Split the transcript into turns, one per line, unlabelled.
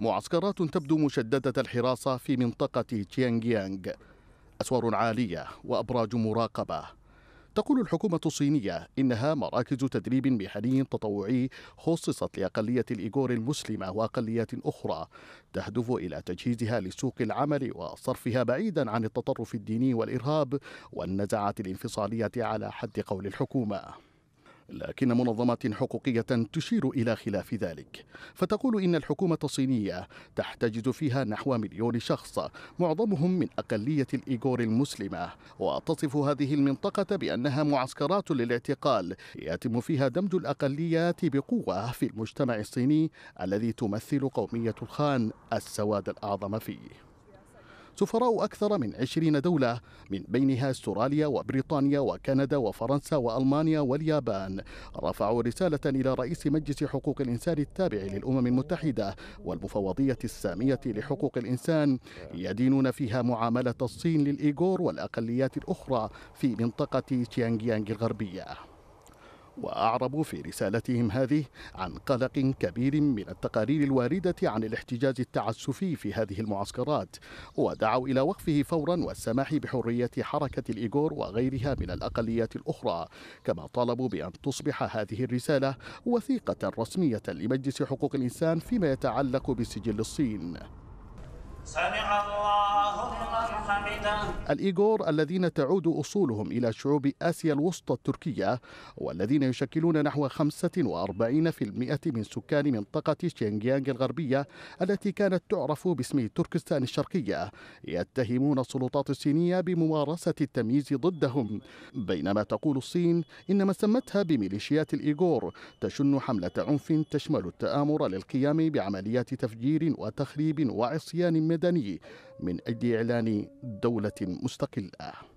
معسكرات تبدو مشددة الحراسة في منطقة تيانغ يانغ أسوار عالية وأبراج مراقبة تقول الحكومة الصينية إنها مراكز تدريب محلي تطوعي خصصت لأقلية الإيغور المسلمة وأقليات أخرى تهدف إلى تجهيزها لسوق العمل وصرفها بعيدا عن التطرف الديني والإرهاب والنزعات الانفصالية على حد قول الحكومة لكن منظمات حقوقية تشير إلى خلاف ذلك فتقول إن الحكومة الصينية تحتجز فيها نحو مليون شخص معظمهم من أقلية الإيغور المسلمة وتصف هذه المنطقة بأنها معسكرات للاعتقال يتم فيها دمج الأقليات بقوة في المجتمع الصيني الذي تمثل قومية الخان السواد الأعظم فيه سفراء أكثر من 20 دولة من بينها استراليا وبريطانيا وكندا وفرنسا وألمانيا واليابان رفعوا رسالة إلى رئيس مجلس حقوق الإنسان التابع للأمم المتحدة والمفوضية السامية لحقوق الإنسان يدينون فيها معاملة الصين للإيغور والأقليات الأخرى في منطقة تيانجيانج الغربية وأعربوا في رسالتهم هذه عن قلق كبير من التقارير الواردة عن الاحتجاز التعسفي في هذه المعسكرات ودعوا إلى وقفه فورا والسماح بحرية حركة الإيغور وغيرها من الأقليات الأخرى كما طالبوا بأن تصبح هذه الرسالة وثيقة رسمية لمجلس حقوق الإنسان فيما يتعلق بسجل الصين سمع الله الإيغور الذين تعود أصولهم إلى شعوب آسيا الوسطى التركية والذين يشكلون نحو 45% من سكان منطقة شينجيانغ الغربية التي كانت تعرف باسم تركستان الشرقية يتهمون السلطات الصينية بممارسة التمييز ضدهم بينما تقول الصين إن ما سمتها بميليشيات الإيغور تشن حملة عنف تشمل التآمر للقيام بعمليات تفجير وتخريب وعصيان مدني من أجل إعلان دولة مستقلة